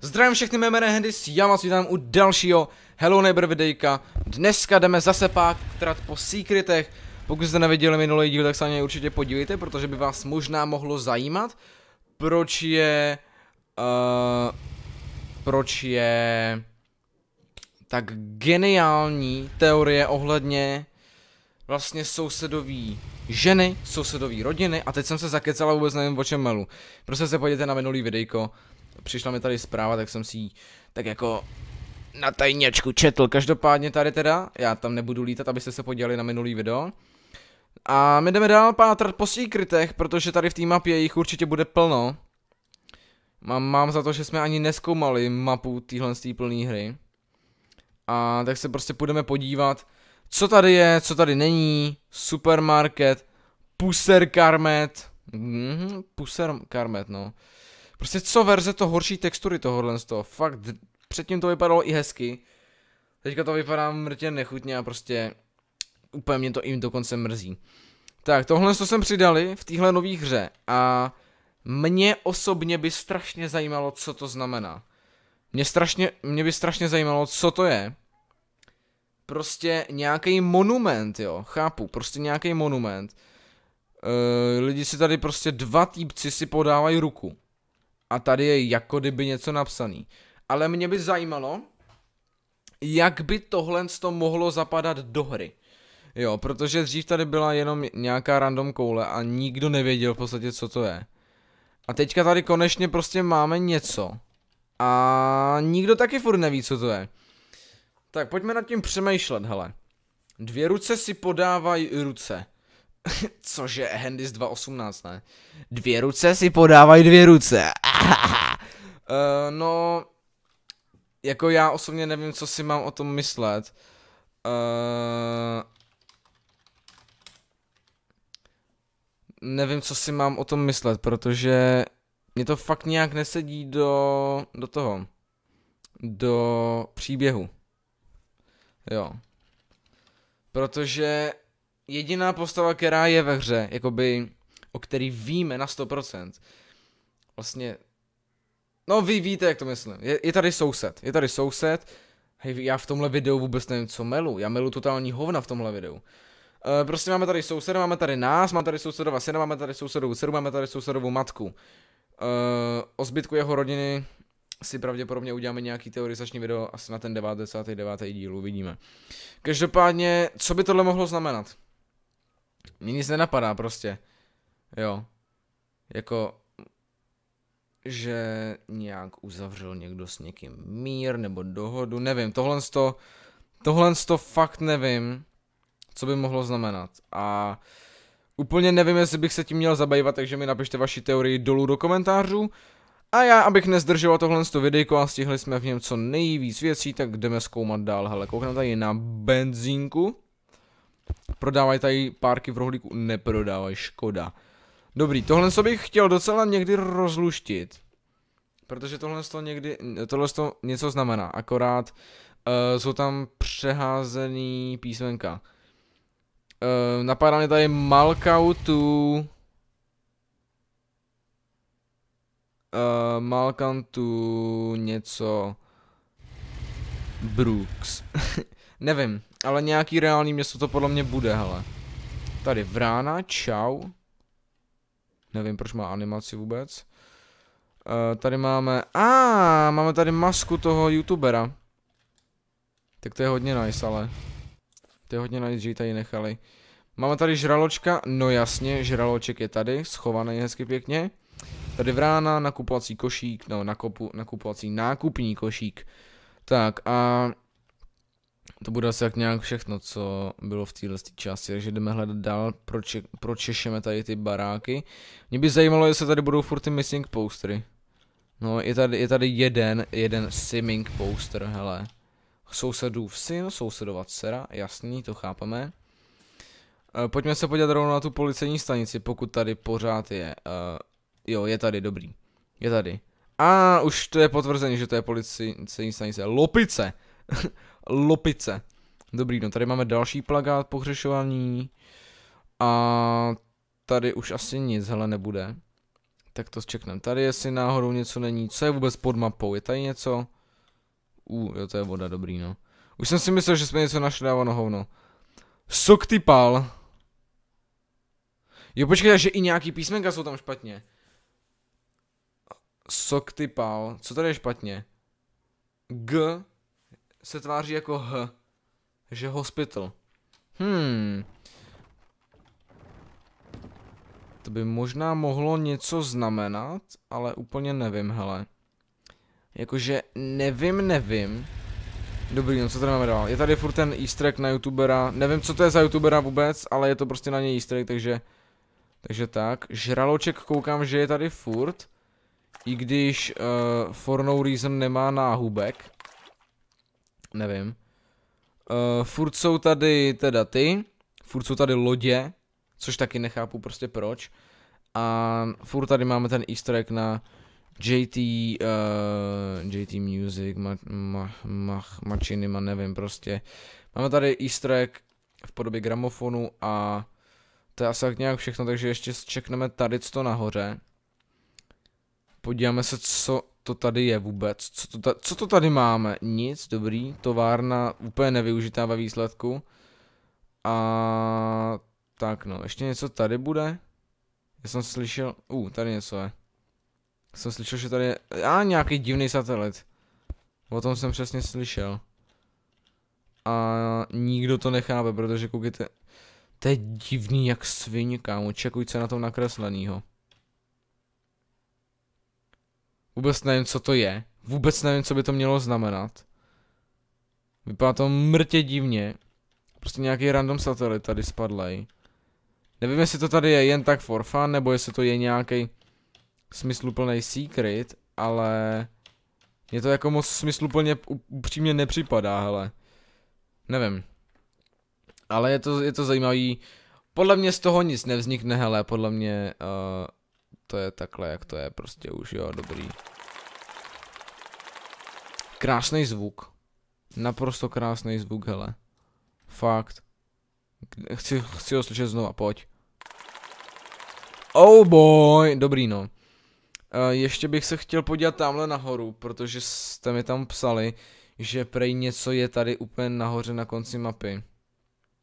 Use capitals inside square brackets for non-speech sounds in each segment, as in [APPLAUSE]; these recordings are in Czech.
Zdravím všechny mé merehendis, já vás vítám u dalšího Hello Neighbor videjka. Dneska jdeme zase pak trat po secretech. Pokud jste neviděli minulý díl, tak se na něj určitě podívejte, protože by vás možná mohlo zajímat, proč je... Uh, proč je... Tak geniální teorie ohledně vlastně sousedový ženy, sousedový rodiny a teď jsem se zakecala a vůbec nevím o čem melu. Prostě se podívejte na minulý videjko, přišla mi tady zpráva, tak jsem si ji tak jako na tajněčku četl. Každopádně tady teda, já tam nebudu lítat, abyste se podívali na minulý video. A my jdeme dál pátrat po secretech, protože tady v té mapě jich určitě bude plno. Mám, mám za to, že jsme ani neskoumali mapu téhle plné hry. A tak se prostě půjdeme podívat, co tady je, co tady není. Supermarket, Pusser Karmet. -hmm, Pusser Karmet, no. Prostě co verze, to horší textury tohohle z toho. Fakt, předtím to vypadalo i hezky. Teďka to vypadá mrtě nechutně a prostě úplně mě to jim dokonce mrzí. Tak, tohle co jsem přidali v téhle nové hře a mě osobně by strašně zajímalo, co to znamená. Mě, strašně, mě by strašně zajímalo, co to je. Prostě nějaký monument, jo, chápu, prostě nějaký monument. E, lidi si tady prostě dva týpci si podávají ruku a tady je jako kdyby něco napsaný. Ale mě by zajímalo, jak by tohle toho mohlo zapadat do hry. Jo, protože dřív tady byla jenom nějaká random koule a nikdo nevěděl v podstatě, co to je. A teďka tady konečně prostě máme něco. A nikdo taky furt neví, co to je. Tak pojďme nad tím přemýšlet, hele. Dvě ruce si podávají ruce. [LAUGHS] Cože, Handys 2.18, ne? Dvě ruce si podávají dvě ruce. uh, [LAUGHS] no, jako já osobně nevím, co si mám o tom myslet. Uh, nevím, co si mám o tom myslet, protože mě to fakt nějak nesedí do, do toho. Do příběhu. Jo. Protože jediná postava, která je ve hře, jakoby, o který víme na 100%, vlastně, no vy víte, jak to myslím, je, je tady soused, je tady soused, hej, já v tomhle videu vůbec nevím, co melu, já melu totální hovna v tomhle videu. E, prostě máme tady souseda, máme tady nás, máme tady sousedova syna, máme tady sousedovou dceru, máme tady sousedovou matku. E, o zbytku jeho rodiny si pravděpodobně uděláme nějaký teorizační video asi na ten 99. díl, uvidíme. Každopádně, co by tohle mohlo znamenat? mě nic nenapadá prostě. Jo. Jako, že nějak uzavřel někdo s někým mír nebo dohodu, nevím, tohle to, tohle to fakt nevím, co by mohlo znamenat a úplně nevím, jestli bych se tím měl zabývat, takže mi napište vaši teorii dolů do komentářů a já, abych nezdržoval tohle to videjko a stihli jsme v něm co nejvíc věcí, tak jdeme zkoumat dál, hele, koukneme tady na benzínku. Prodávají tady párky v rohlíku, neprodávají, škoda. Dobrý, tohle co bych chtěl docela někdy rozluštit. Protože tohle to někdy, tohle to něco znamená, akorát uh, jsou tam přeházený písmenka. Uh, napadá mě tady Malkautu. Uh, Malkantu něco. Brooks. [LAUGHS] Nevím, ale nějaký reálný město to podle mě bude, hele. Tady vrána, čau. Nevím, proč má animaci vůbec. Uh, tady máme, a ah, máme tady masku toho youtubera. Tak to je hodně nice, ale. To je hodně nice, že ji tady nechali. Máme tady žraločka, no jasně, žraloček je tady, schovaný hezky pěkně. Tady vrána, nakupovací košík, no nakupu, nakupovací nákupní košík. Tak a to bude asi jak nějak všechno, co bylo v téhle části, takže jdeme hledat dál, proč, proč ješeme tady ty baráky. Mě by zajímalo, jestli tady budou furt ty missing postery. No, je tady, je tady jeden, jeden simming poster, hele. Sousedův syn, sousedova dcera, jasný, to chápeme. E, pojďme se podívat rovnou na tu policejní stanici, pokud tady pořád je. E, jo, je tady, dobrý. Je tady. A už to je potvrzení, že to je policejní stanice. Lopice! [LAUGHS] Lopice. Dobrý, no tady máme další plagát pohřešování A tady už asi nic, hele, nebude. Tak to zčekneme. Tady jestli náhodou něco není. Co je vůbec pod mapou? Je tady něco? U, uh, jo, to je voda, dobrý, no. Už jsem si myslel, že jsme něco našli dávno hovno. Soktypal. Jo, počkej, že i nějaký písmenka jsou tam špatně. Soktypal. Co tady je špatně? G, se tváří jako H. Že hospital. Hmm. To by možná mohlo něco znamenat, ale úplně nevím, hele. Jakože nevím, nevím. Dobrý, no co tady máme dál? Je tady furt ten easter egg na youtubera. Nevím, co to je za youtubera vůbec, ale je to prostě na něj easter egg, takže... Takže tak. Žraloček koukám, že je tady furt. I když uh, for no reason nemá náhubek. Nevím. Uh, furt jsou tady teda ty, furt jsou tady lodě, což taky nechápu prostě proč. A furt tady máme ten easter egg na JT, uh, eh, JT Music, ma, ma, ma, Machinima, nevím prostě. Máme tady easter egg v podobě gramofonu a to je asi tak nějak všechno, takže ještě čekneme tady co nahoře. Podíváme se, co to tady je vůbec? Co to, ta, co to tady máme? Nic, dobrý, továrna úplně nevyužitá ve výsledku. A tak no, ještě něco tady bude? Já jsem slyšel, u, uh, tady něco je. Jsem slyšel, že tady je, a nějaký divný satelit. O tom jsem přesně slyšel. A nikdo to nechápe, protože koukejte, to je divný jak svině, kámo, čekujte na tom nakreslenýho. Vůbec nevím, co to je. Vůbec nevím, co by to mělo znamenat. Vypadá to mrtě divně. Prostě nějaký random satelit tady spadlej. Nevím, jestli to tady je jen tak for fun, nebo jestli to je nějaký smysluplný secret, ale... je to jako moc smysluplně upřímně nepřipadá, hele. Nevím. Ale je to, je to zajímavý. Podle mě z toho nic nevznikne, hele, podle mě... Uh, to je takhle, jak to je prostě už, jo, dobrý. Krásný zvuk. Naprosto krásný zvuk, hele. Fakt. Chci, chci ho slyšet znovu, pojď. Oh boy, dobrý no. Eh, ještě bych se chtěl podívat tamhle nahoru, protože jste mi tam psali, že prej něco je tady úplně nahoře na konci mapy.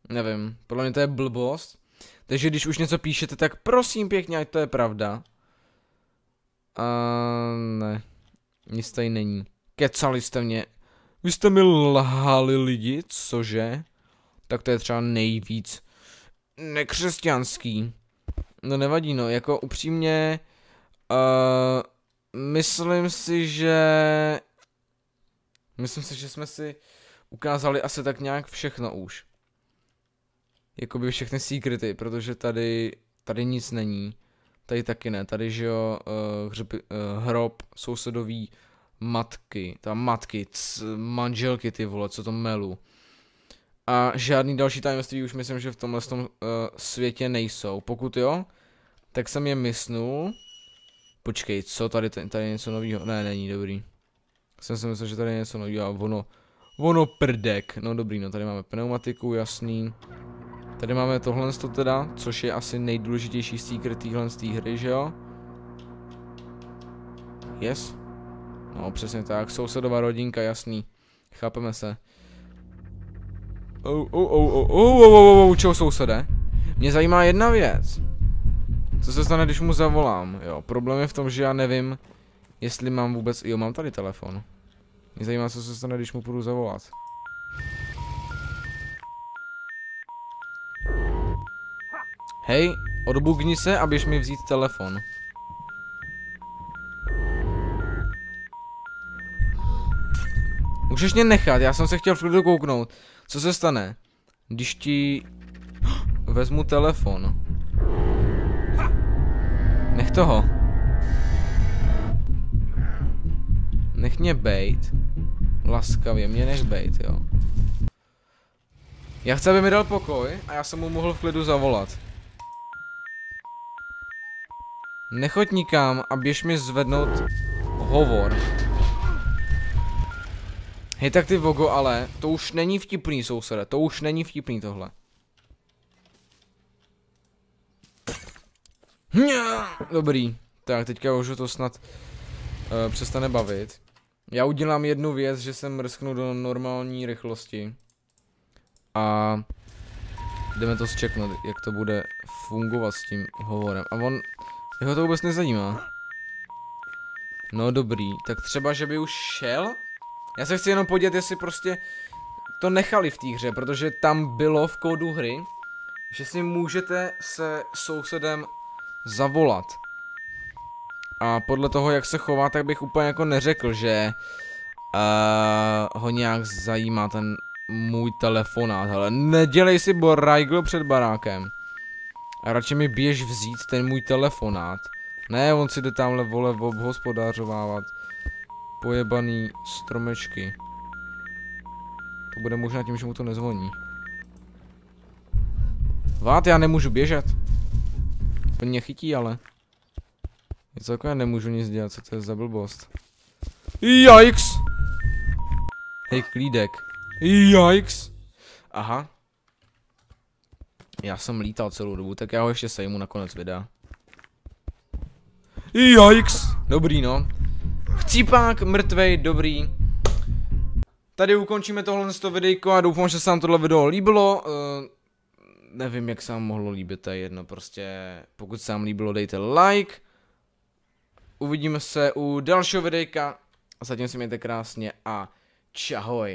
Nevím, podle mě to je blbost. Takže když už něco píšete, tak prosím pěkně, ať to je pravda. A ne. Nic tady není. Kecali jste mě. Vy jste mi lhali lidi, cože? Tak to je třeba nejvíc nekřesťanský. No nevadí, no, jako upřímně, uh, myslím si, že, myslím si, že jsme si ukázali asi tak nějak všechno už. Jakoby všechny secrety, protože tady, tady nic není. Tady taky ne, tady že jo, uh, eh, hřb, uh, eh, hrob sousedový matky, ta matky, c, manželky ty vole, co to melu. A žádný další tajemství už myslím, že v tomhle tom, uh, světě nejsou. Pokud jo, tak jsem je mysnul. Počkej, co tady, tady je něco novýho, Ne, není dobrý. Jsem si myslel, že tady je něco novýho a ono, ono prdek. No dobrý, no tady máme pneumatiku, jasný. Tady máme tohle to teda, což je asi nejdůležitější secret týhle z té hry, že jo? Yes. No přesně tak, sousedová rodinka, jasný. Chápeme se. Oh, oh, oh, oh, oh, oh, oh, oh, čeho sousede? Mě zajímá jedna věc. Co se stane, když mu zavolám? Jo, problém je v tom, že já nevím, jestli mám vůbec... Jo, mám tady telefon. Mě zajímá, co se stane, když mu půjdu zavolat. Hej, odbugni se a běž mi vzít telefon. Můžeš mě nechat, já jsem se chtěl v klidu kouknout. Co se stane, když ti vezmu telefon? Nech toho. Nech mě bejt. Laskavě, mě nech bejt, jo. Já chci, aby mi dal pokoj a já jsem mu mohl v klidu zavolat. Nechoď nikam a běž mi zvednout hovor. Hej tak ty vogo ale, to už není vtipný sousede, to už není vtipný tohle. Dobrý, tak teďka už to snad uh, přestane bavit. Já udělám jednu věc, že jsem mrsknu do normální rychlosti. A jdeme to zčeknout, jak to bude fungovat s tím hovorem. A on jeho jako to vůbec nezajímá. No dobrý, tak třeba, že by už šel? Já se chci jenom podívat, jestli prostě to nechali v té hře, protože tam bylo v kódu hry, že si můžete se sousedem zavolat. A podle toho, jak se chová, tak bych úplně jako neřekl, že uh, ho nějak zajímá ten můj telefonát. Hele, nedělej si borajgl před barákem. A radši mi běž vzít ten můj telefonát. Ne, on si jde tamhle vole obhospodářovávat. Pojebaný stromečky. To bude možná tím, že mu to nezvoní. Vát, já nemůžu běžet. To mě chytí, ale. Něco jako já nemůžu nic dělat, co to je za blbost. Jajks! Hej, klídek. Jajks! Aha, já jsem lítal celou dobu, tak já ho ještě sejmu na konec videa. Jajks! Dobrý no. Chcípák, mrtvej, dobrý. Tady ukončíme tohle videjko a doufám, že se vám tohle video líbilo. Uh, nevím, jak se vám mohlo líbit, to je jedno prostě. Pokud se vám líbilo, dejte like. Uvidíme se u dalšího videjka. zatím se mějte krásně a čahoj.